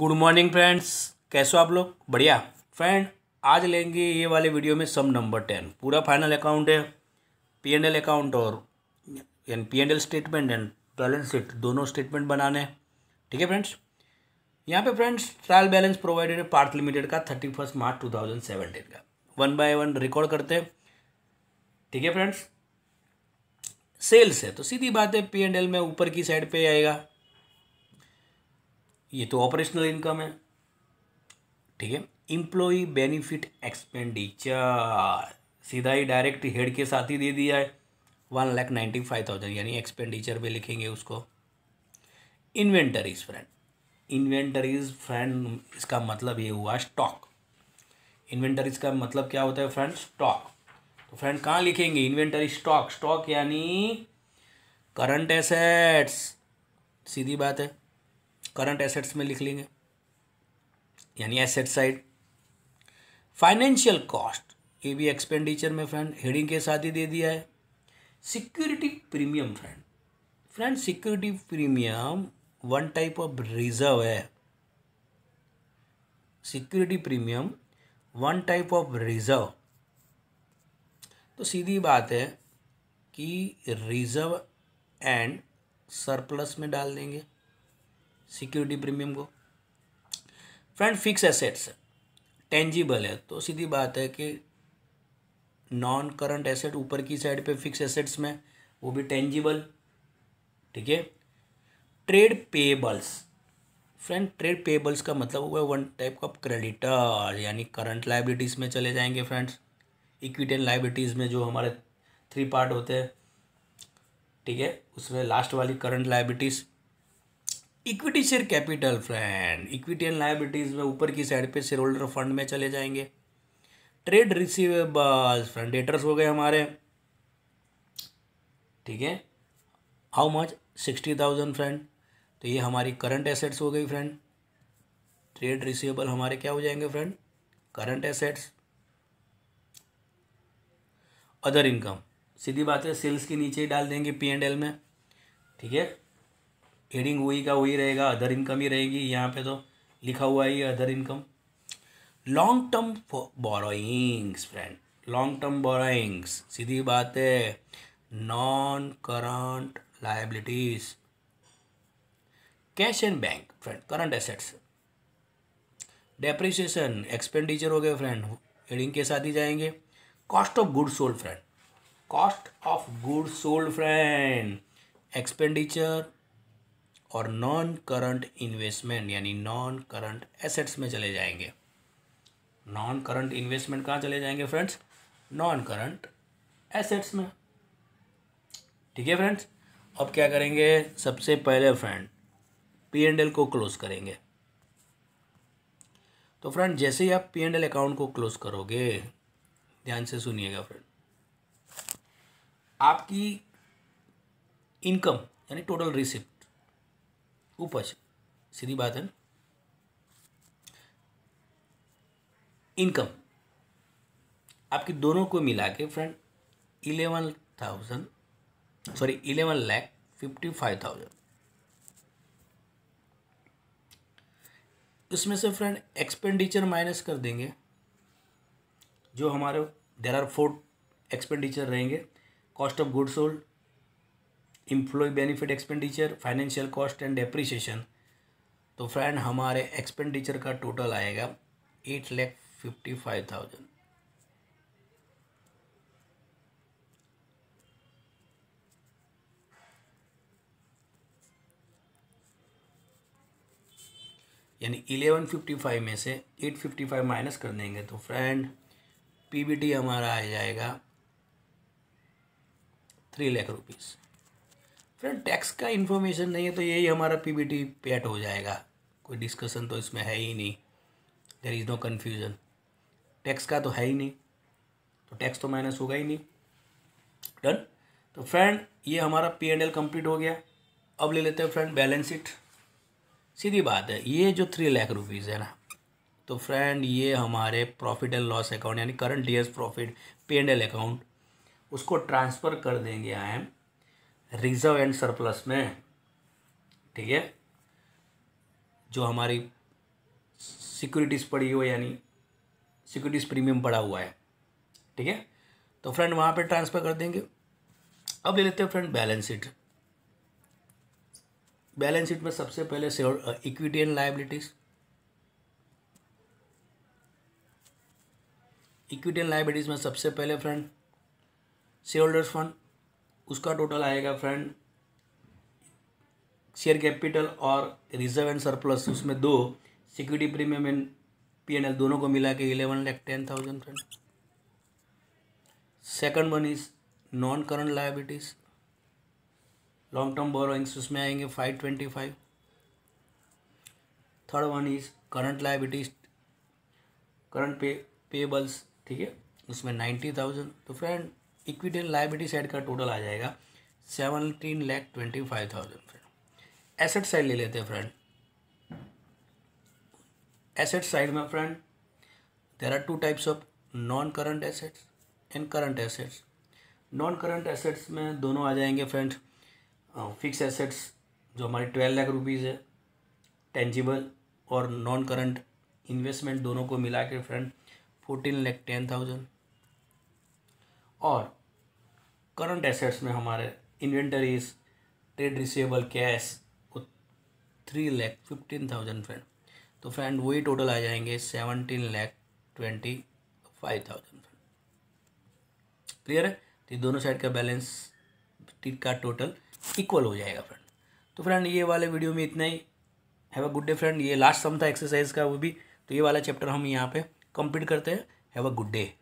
good morning friends कैसे हो आप लोग बढ़िया फ्रेंड आज लेंगे ये वाले वीडियो में सम नंबर टेन पूरा फाइनल अकाउंट है पी एंड एल अकाउंट और यानी P and L statement and balance sheet दोनों स्टेटमेंट बनाने हैं ठीक है फ्रेंड्स यहाँ पे फ्रेंड्स ट्रायल बैलेंस प्रोवाइडेड है पार्थ लिमिटेड का thirty first March two thousand seventeen का वन बाय वन रिकॉर्ड करते हैं ठीक है फ्रेंड्स सेल्स है तो सीधी बात है पी एंड एल में ऊपर की साइड पर आएगा ये तो ऑपरेशनल इनकम है ठीक है इम्प्लॉई बेनिफिट एक्सपेंडिचर सीधा ही डायरेक्ट हेड के साथ ही दे दिया है one lakh ninety five thousand यानी एक्सपेंडिचर भी लिखेंगे उसको इन्वेंटरीज फ्रेंड इन्वेंटरीज फ्रेंड इसका मतलब ये हुआ स्टॉक इन्वेंटरीज का मतलब क्या होता है फ्रेंड स्टॉक तो फ्रेंड कहाँ लिखेंगे इन्वेंटरी स्टॉक स्टॉक यानी करंट एसेट्स सीधी बात है करंट एसेट्स में लिख लेंगे यानी एसेट साइड फाइनेंशियल कॉस्ट ये भी एक्सपेंडिचर में फ्रेंड हेडिंग के साथ ही दे दिया है security premium friend friend security premium one type of reserve है security premium one type of reserve तो सीधी बात है कि रिजर्व एंड सरप्लस में डाल देंगे सिक्योरिटी प्रीमियम को फ्रेंड फिक्स एसेट्स टेंजिबल है तो सीधी बात है कि नॉन करंट एसेट ऊपर की साइड पे फिक्स एसेट्स में वो भी टेंजिबल ठीक है trade payables friend trade payables का मतलब हुआ वन टाइप का क्रेडिटर यानी करंट लाइबिलिटीज़ में चले जाएंगे फ्रेंड्स इक्विटी एंड लाइबिलिटीज़ में जो हमारे थ्री पार्ट होते हैं ठीक है उसमें लास्ट वाली current liabilities equity share capital friend equity and liabilities में ऊपर की साइड पे शेयर होल्डर फंड में चले जाएंगे ट्रेड रिसीवेबल्स फ्रेंड डेटर्स हो गए हमारे ठीक है how much sixty thousand friend तो ये हमारी करंट एसेट्स हो गई फ्रेंड ट्रेड रिसीवेबल हमारे क्या हो जाएंगे friend current assets other income सीधी बात है सेल्स के नीचे ही डाल देंगे पी एंड एल में ठीक है हेडिंग वही का वही रहेगा अदर इनकम ही रहेगी यहाँ पे तो लिखा हुआ ही other income long term borrowings friend long term borrowings सीधी बात है non current liabilities cash and bank friend current assets depreciation expenditure हो गए फ्रेंड हेडिंग के साथ ही जाएंगे cost of good sold friend cost of good sold friend expenditure और नॉन करंट इन्वेस्टमेंट यानी नॉन करंट एसेट्स में चले जाएंगे नॉन करंट इन्वेस्टमेंट कहाँ चले जाएंगे फ्रेंड्स नॉन करंट एसेट्स में ठीक है फ्रेंड्स अब क्या करेंगे सबसे पहले फ्रेंड पी एंड एल को क्लोज करेंगे तो फ्रेंड जैसे ही आप पी एंड एल अकाउंट को क्लोज करोगे ध्यान से सुनिएगा फ्रेंड आपकी इनकम यानी टोटल रिसिप्ट उपज सीधी बात है इनकम आपकी दोनों को मिला के friend eleven thousand sorry eleven lakh fifty five thousand इसमें से फ्रेंड एक्सपेंडिचर माइनस कर देंगे जो हमारे देर आर फोर एक्सपेंडिचर रहेंगे cost of good sold employee benefit expenditure financial cost and depreciation तो फ्रेंड हमारे एक्सपेंडिचर का टोटल आएगा eight lakh fifty five thousand यानी इलेवन फिफ्टी फाइव में से एट फिफ्टी फाइव माइनस कर देंगे तो फ्रेंड पीबीटी हमारा आ जाएगा three lakh rupees friend tax का इन्फॉर्मेशन नहीं है तो यही हमारा पीबीटी पेट हो जाएगा कोई डिस्कशन तो इसमें है ही नहीं there is no confusion tax का तो है ही नहीं तो टैक्स तो माइनस होगा ही नहीं डन तो फ्रेंड ये हमारा पी एंड एल कम्प्लीट हो गया अब ले लेते हैं फ्रेंड बैलेंस शीट सीधी बात है ये जो थ्री लाख रुपीज़ है ना तो फ्रेंड ये हमारे प्रॉफिट एंड लॉस अकाउंट यानी current year's profit P and L account उसको ट्रांसफ़र कर देंगे आई एम रिजर्व एंड सरप्लस में ठीक है जो हमारी सिक्योरिटीज़ पड़ी हुई यानी सिक्योरिटीज़ प्रीमियम पड़ा हुआ है ठीक है तो फ्रेंड वहाँ पे ट्रांसफ़र कर देंगे अब ले लेते हैं friend balance sheet balance sheet में सबसे पहले equity and liabilities equity and liabilities में सबसे पहले फ्रेंड शेयर होल्डर्स फंड उसका टोटल आएगा फ्रेंड शेयर कैपिटल और रिजर्व एंड सरप्लस उसमें दो security premium and P N L दोनों को मिला के eleven lakh ten thousand friend second one is non current liabilities long term borrowings उसमें आएंगे five twenty five third one is current liabilities current पे payables ठीक है उसमें नाइन्टी थाउजेंड तो friend equity and liability side का टोटल आ जाएगा seventeen lakh twenty five thousand friend asset side ले लेते हैं फ्रेंड एसेट साइड में friend there are two types of non current assets and current assets non current assets में दोनों आ जाएंगे फ्रेंड फिक्स एसेट्स जो हमारे ट्वेल्व लाख रुपीज़ है टेंजिबल और नॉन करंट इन्वेस्टमेंट दोनों को मिला के friend fourteen lakh ten thousand और करंट एसेट्स में हमारे इन्वेंटरीज ट्रेड रिसेबल कैश वो three lakh fifteen thousand friend तो फ्रेंड वही टोटल आ जाएंगे seventeen lakh twenty five thousand friend clear है तो दोनों साइड का बैलेंस का टोटल इक्वल हो जाएगा फ्रेंड तो फ्रेंड ये वाले वीडियो में इतना ही have a good day friend ये लास्ट सम था एक्सरसाइज का वो भी तो ये वाला चैप्टर हम यहाँ पे कंप्लीट करते हैं हैव अ गुड डे